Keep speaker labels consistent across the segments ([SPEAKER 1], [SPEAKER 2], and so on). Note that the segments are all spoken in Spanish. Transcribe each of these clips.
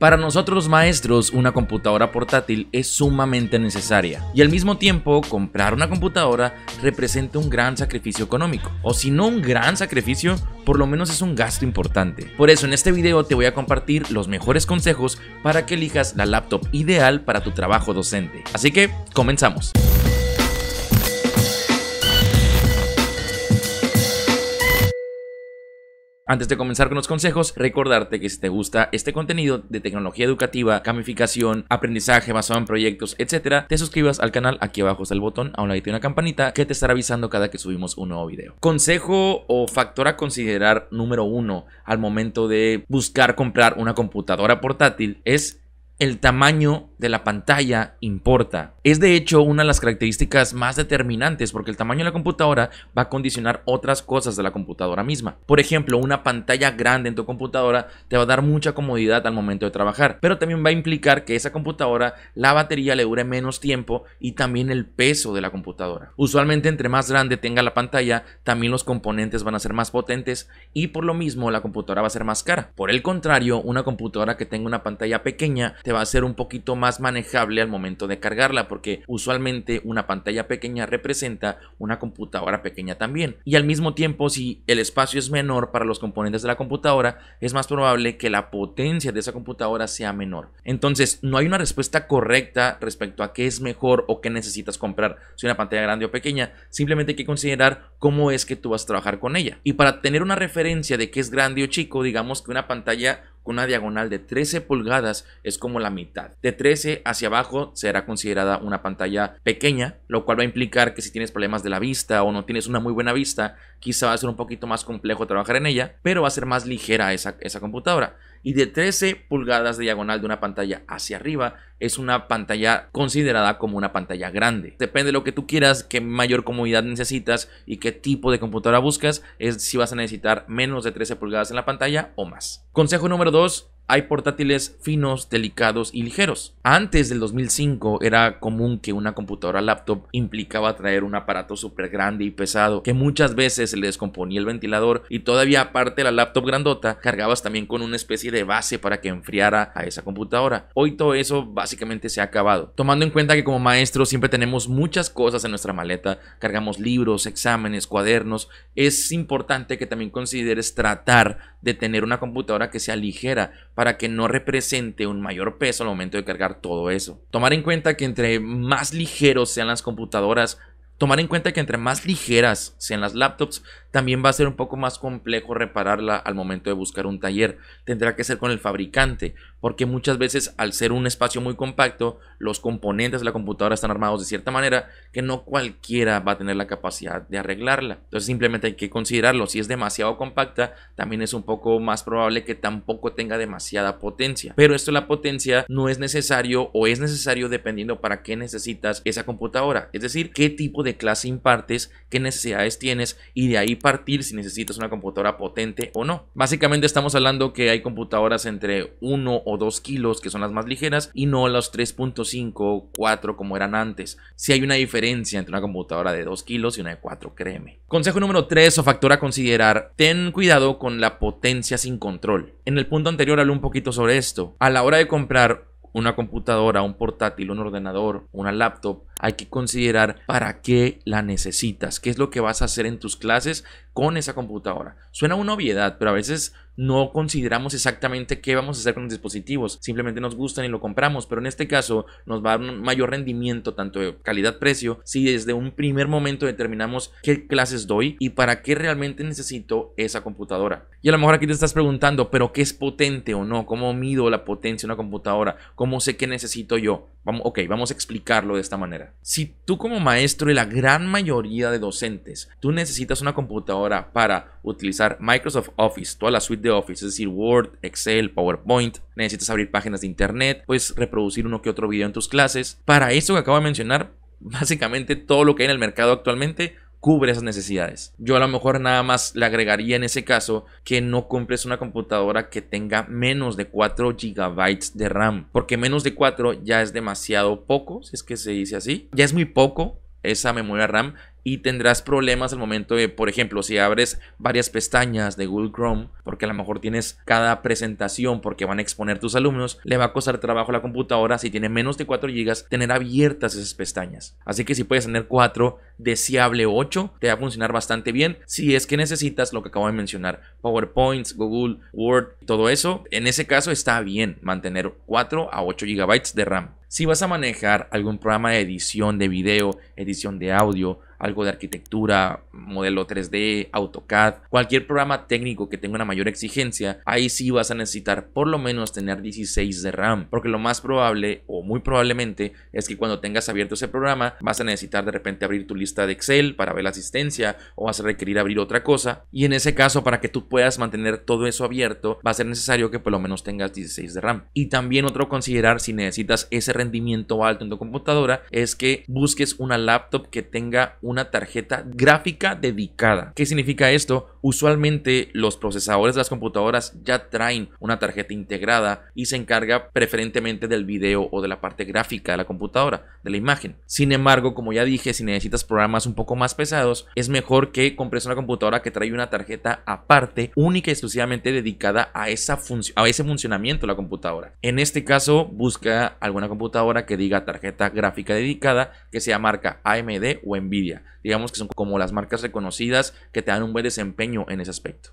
[SPEAKER 1] Para nosotros maestros, una computadora portátil es sumamente necesaria y al mismo tiempo comprar una computadora representa un gran sacrificio económico, o si no un gran sacrificio, por lo menos es un gasto importante. Por eso en este video te voy a compartir los mejores consejos para que elijas la laptop ideal para tu trabajo docente. Así que, comenzamos. Antes de comenzar con los consejos, recordarte que si te gusta este contenido de tecnología educativa, gamificación, aprendizaje basado en proyectos, etc., te suscribas al canal, aquí abajo está el botón, a un ladito una campanita que te estará avisando cada que subimos un nuevo video. Consejo o factor a considerar número uno al momento de buscar comprar una computadora portátil es el tamaño de la pantalla importa. Es de hecho una de las características más determinantes porque el tamaño de la computadora va a condicionar otras cosas de la computadora misma. Por ejemplo, una pantalla grande en tu computadora te va a dar mucha comodidad al momento de trabajar, pero también va a implicar que esa computadora, la batería le dure menos tiempo y también el peso de la computadora. Usualmente entre más grande tenga la pantalla, también los componentes van a ser más potentes y por lo mismo la computadora va a ser más cara. Por el contrario, una computadora que tenga una pantalla pequeña va a ser un poquito más manejable al momento de cargarla porque usualmente una pantalla pequeña representa una computadora pequeña también. Y al mismo tiempo, si el espacio es menor para los componentes de la computadora, es más probable que la potencia de esa computadora sea menor. Entonces, no hay una respuesta correcta respecto a qué es mejor o qué necesitas comprar, si una pantalla grande o pequeña. Simplemente hay que considerar cómo es que tú vas a trabajar con ella. Y para tener una referencia de qué es grande o chico, digamos que una pantalla una diagonal de 13 pulgadas es como la mitad. De 13 hacia abajo será considerada una pantalla pequeña, lo cual va a implicar que si tienes problemas de la vista o no tienes una muy buena vista, quizá va a ser un poquito más complejo trabajar en ella, pero va a ser más ligera esa, esa computadora y de 13 pulgadas de diagonal de una pantalla hacia arriba es una pantalla considerada como una pantalla grande. Depende de lo que tú quieras, qué mayor comodidad necesitas y qué tipo de computadora buscas, es si vas a necesitar menos de 13 pulgadas en la pantalla o más. Consejo número 2, hay portátiles finos, delicados y ligeros. Antes del 2005 era común que una computadora laptop implicaba traer un aparato súper grande y pesado que muchas veces se le descomponía el ventilador y todavía aparte de la laptop grandota cargabas también con una especie de base para que enfriara a esa computadora. Hoy todo eso básicamente se ha acabado. Tomando en cuenta que como maestro... siempre tenemos muchas cosas en nuestra maleta, cargamos libros, exámenes, cuadernos, es importante que también consideres tratar de tener una computadora que sea ligera para que no represente un mayor peso al momento de cargar todo eso. Tomar en cuenta que entre más ligeros sean las computadoras, tomar en cuenta que entre más ligeras sean las laptops, también va a ser un poco más complejo repararla al momento de buscar un taller. Tendrá que ser con el fabricante, porque muchas veces al ser un espacio muy compacto, los componentes de la computadora están armados de cierta manera que no cualquiera va a tener la capacidad de arreglarla. Entonces simplemente hay que considerarlo. Si es demasiado compacta, también es un poco más probable que tampoco tenga demasiada potencia. Pero esto la potencia no es necesario o es necesario dependiendo para qué necesitas esa computadora. Es decir, qué tipo de clase impartes, qué necesidades tienes y de ahí partir si necesitas una computadora potente o no. Básicamente estamos hablando que hay computadoras entre 1 o 2 kilos que son las más ligeras y no las 3.5 o 4 como eran antes. Si hay una diferencia entre una computadora de 2 kilos y una de 4, créeme. Consejo número 3 o factor a considerar, ten cuidado con la potencia sin control. En el punto anterior hablé un poquito sobre esto. A la hora de comprar una computadora, un portátil, un ordenador, una laptop, hay que considerar para qué la necesitas, qué es lo que vas a hacer en tus clases con esa computadora. Suena una obviedad, pero a veces no consideramos exactamente qué vamos a hacer con los dispositivos, simplemente nos gustan y lo compramos, pero en este caso nos va a dar un mayor rendimiento, tanto de calidad-precio, si desde un primer momento determinamos qué clases doy y para qué realmente necesito esa computadora. Y a lo mejor aquí te estás preguntando, pero ¿qué es potente o no? ¿Cómo mido la potencia de una computadora? ¿Cómo sé qué necesito yo? Vamos, ok, vamos a explicarlo de esta manera. Si tú como maestro y la gran mayoría de docentes, tú necesitas una computadora para utilizar Microsoft Office, toda la suite de Office, es decir, Word, Excel, PowerPoint. Necesitas abrir páginas de internet, puedes reproducir uno que otro video en tus clases. Para eso que acabo de mencionar, básicamente todo lo que hay en el mercado actualmente cubre esas necesidades. Yo a lo mejor nada más le agregaría en ese caso que no compres una computadora que tenga menos de 4 GB de RAM, porque menos de 4 ya es demasiado poco, si es que se dice así, ya es muy poco esa memoria RAM y tendrás problemas al momento de, por ejemplo, si abres varias pestañas de Google Chrome, porque a lo mejor tienes cada presentación porque van a exponer tus alumnos, le va a costar trabajo a la computadora si tiene menos de 4 GB tener abiertas esas pestañas. Así que si puedes tener 4, deseable 8, te va a funcionar bastante bien si es que necesitas lo que acabo de mencionar, PowerPoints, Google, Word, todo eso. En ese caso está bien mantener 4 a 8 GB de RAM. Si vas a manejar algún programa de edición de video, edición de audio, algo de arquitectura, modelo 3D, AutoCAD, cualquier programa técnico que tenga una mayor exigencia, ahí sí vas a necesitar por lo menos tener 16 de RAM, porque lo más probable o muy probablemente es que cuando tengas abierto ese programa vas a necesitar de repente abrir tu lista de Excel para ver la asistencia o vas a requerir abrir otra cosa y en ese caso para que tú puedas mantener todo eso abierto va a ser necesario que por lo menos tengas 16 de RAM. Y también otro considerar si necesitas ese rendimiento alto en tu computadora es que busques una laptop que tenga una tarjeta gráfica dedicada. ¿Qué significa esto? Usualmente los procesadores de las computadoras ya traen una tarjeta integrada y se encarga preferentemente del video o de la parte gráfica de la computadora, de la imagen. Sin embargo, como ya dije, si necesitas programas un poco más pesados, es mejor que compres una computadora que trae una tarjeta aparte, única y exclusivamente dedicada a, esa a ese funcionamiento de la computadora. En este caso, busca alguna computadora que diga tarjeta gráfica dedicada, que sea marca AMD o Nvidia. Digamos que son como las marcas reconocidas que te dan un buen desempeño en ese aspecto.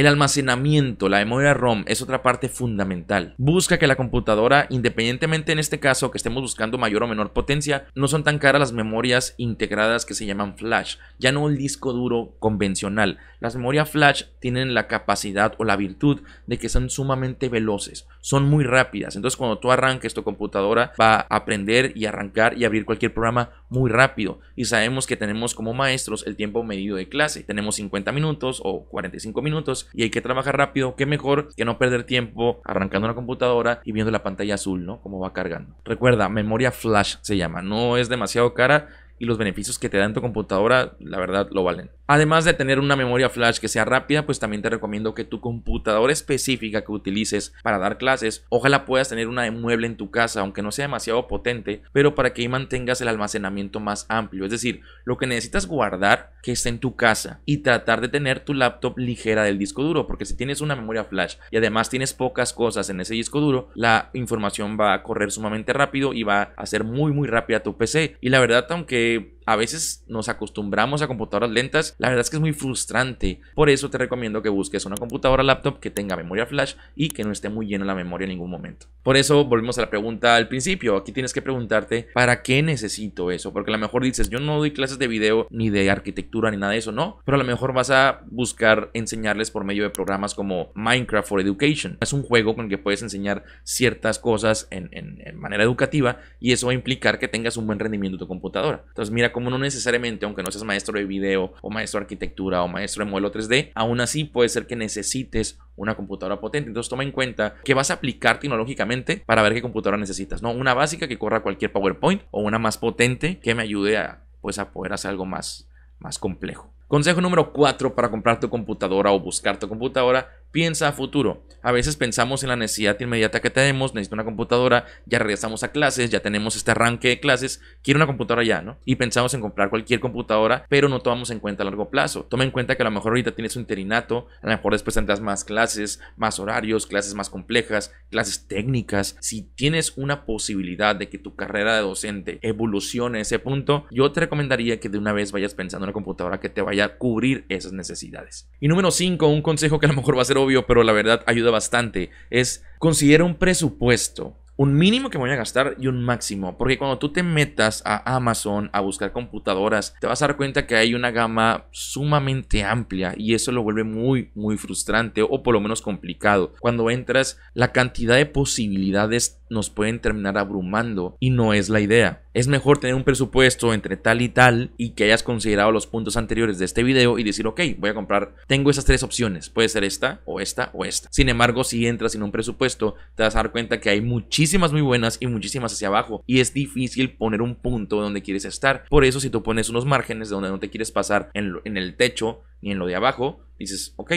[SPEAKER 1] El almacenamiento, la memoria ROM, es otra parte fundamental. Busca que la computadora, independientemente en este caso que estemos buscando mayor o menor potencia, no son tan caras las memorias integradas que se llaman flash, ya no el disco duro convencional. Las memorias flash tienen la capacidad o la virtud de que son sumamente veloces, son muy rápidas. Entonces cuando tú arranques tu computadora va a aprender y arrancar y abrir cualquier programa muy rápido. Y sabemos que tenemos como maestros el tiempo medido de clase. Tenemos 50 minutos o 45 minutos y hay que trabajar rápido, qué mejor que no perder tiempo arrancando una computadora y viendo la pantalla azul, ¿no? Cómo va cargando. Recuerda, memoria flash se llama, no es demasiado cara y los beneficios que te dan tu computadora, la verdad, lo valen. Además de tener una memoria flash que sea rápida, pues también te recomiendo que tu computadora específica que utilices para dar clases, ojalá puedas tener una de mueble en tu casa, aunque no sea demasiado potente, pero para que ahí mantengas el almacenamiento más amplio. Es decir, lo que necesitas guardar que esté en tu casa y tratar de tener tu laptop ligera del disco duro, porque si tienes una memoria flash y además tienes pocas cosas en ese disco duro, la información va a correr sumamente rápido y va a ser muy muy rápida tu PC. Y la verdad, aunque a veces nos acostumbramos a computadoras lentas, la verdad es que es muy frustrante. Por eso te recomiendo que busques una computadora laptop que tenga memoria flash y que no esté muy llena la memoria en ningún momento. Por eso volvemos a la pregunta al principio. Aquí tienes que preguntarte, ¿para qué necesito eso? Porque a lo mejor dices, yo no doy clases de video ni de arquitectura ni nada de eso, no. Pero a lo mejor vas a buscar enseñarles por medio de programas como Minecraft for Education. Es un juego con el que puedes enseñar ciertas cosas en, manera educativa y eso va a implicar que tengas un buen rendimiento de tu computadora. Entonces mira cómo no necesariamente, aunque no seas maestro de video o maestro de arquitectura o maestro de modelo 3D, aún así puede ser que necesites una computadora potente. Entonces toma en cuenta que vas a aplicar tecnológicamente para ver qué computadora necesitas, ¿no? Una básica que corra cualquier PowerPoint o una más potente que me ayude a, pues, a poder hacer algo más, más complejo. Consejo número 4 para comprar tu computadora o buscar tu computadora Piensa a futuro. A veces pensamos en la necesidad inmediata que tenemos, necesito una computadora, ya regresamos a clases, ya tenemos este arranque de clases, quiero una computadora ya, ¿no? Y pensamos en comprar cualquier computadora, pero no tomamos en cuenta a largo plazo. Toma en cuenta que a lo mejor ahorita tienes un interinato, a lo mejor después tendrás más clases, más horarios, clases más complejas, clases técnicas. Si tienes una posibilidad de que tu carrera de docente evolucione a ese punto, yo te recomendaría que de una vez vayas pensando en una computadora que te vaya a cubrir esas necesidades. Y número 5, un consejo que a lo mejor va a ser obvio, pero la verdad ayuda bastante, es considera un presupuesto un mínimo que voy a gastar y un máximo. Porque cuando tú te metas a Amazon a buscar computadoras, te vas a dar cuenta que hay una gama sumamente amplia y eso lo vuelve muy, muy frustrante o por lo menos complicado. Cuando entras, la cantidad de posibilidades nos pueden terminar abrumando y no es la idea. Es mejor tener un presupuesto entre tal y tal y que hayas considerado los puntos anteriores de este video y decir, ok, voy a comprar, tengo esas tres opciones, puede ser esta o esta o esta. Sin embargo, si entras en un presupuesto, te vas a dar cuenta que hay muchísimas muy buenas y muchísimas hacia abajo y es difícil poner un punto donde quieres estar. Por eso, si tú pones unos márgenes de donde no te quieres pasar en, el techo ni en lo de abajo, dices, ok,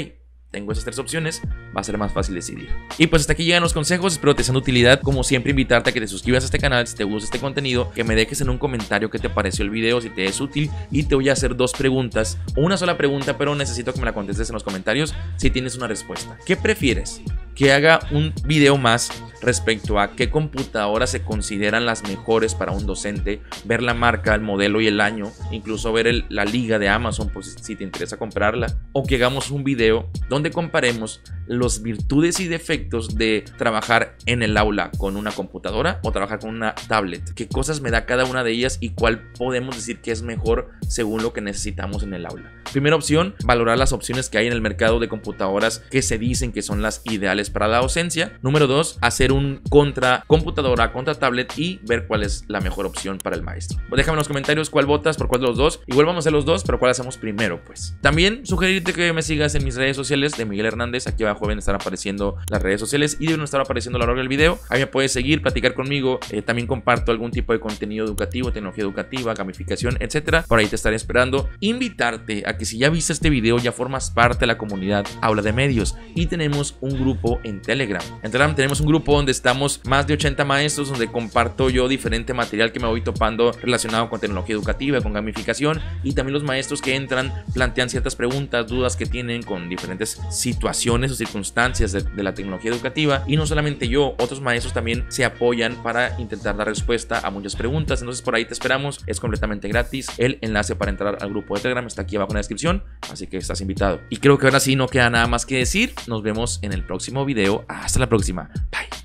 [SPEAKER 1] tengo esas tres opciones, va a ser más fácil decidir. Y pues hasta aquí llegan los consejos, espero te sean de utilidad. Como siempre, invitarte a que te suscribas a este canal si te gusta este contenido, que me dejes en un comentario qué te pareció el video, si te es útil. Y te voy a hacer dos preguntas, una sola pregunta, pero necesito que me la contestes en los comentarios si tienes una respuesta. ¿Qué prefieres? que haga un video más respecto a qué computadoras se consideran las mejores para un docente, ver la marca, el modelo y el año, incluso ver la liga de Amazon pues, si te interesa comprarla, o que hagamos un video donde comparemos los virtudes y defectos de trabajar en el aula con una computadora o trabajar con una tablet, qué cosas me da cada una de ellas y cuál podemos decir que es mejor según lo que necesitamos en el aula. Primera opción, valorar las opciones que hay en el mercado de computadoras que se dicen que son las ideales para la ausencia. Número dos, hacer un contra computadora, contra tablet y ver cuál es la mejor opción para el maestro. Pues déjame en los comentarios cuál votas, por cuál de los dos. Igual vamos a hacer los dos, pero cuál hacemos primero, pues. También sugerirte que me sigas en mis redes sociales de Miguel Hernández. Aquí abajo deben estar apareciendo las redes sociales y deben estar apareciendo a lo largo del video. Ahí me puedes seguir, platicar conmigo. Eh, también comparto algún tipo de contenido educativo, tecnología educativa, gamificación, etcétera. Por ahí te estaré esperando. Invitarte a que si ya viste este video, ya formas parte de la comunidad Habla de Medios y tenemos un grupo en Telegram. En Telegram tenemos un grupo donde estamos más de 80 maestros, donde comparto yo diferente material que me voy topando relacionado con tecnología educativa, con gamificación y también los maestros que entran plantean ciertas preguntas, dudas que tienen con diferentes situaciones o circunstancias de, de la tecnología educativa y no solamente yo, otros maestros también se apoyan para intentar dar respuesta a muchas preguntas. Entonces por ahí te esperamos, es completamente gratis. El enlace para entrar al grupo de Telegram está aquí abajo en la descripción, así que estás invitado. Y creo que ahora sí no queda nada más que decir. Nos vemos en el próximo video. Hasta la próxima. Bye.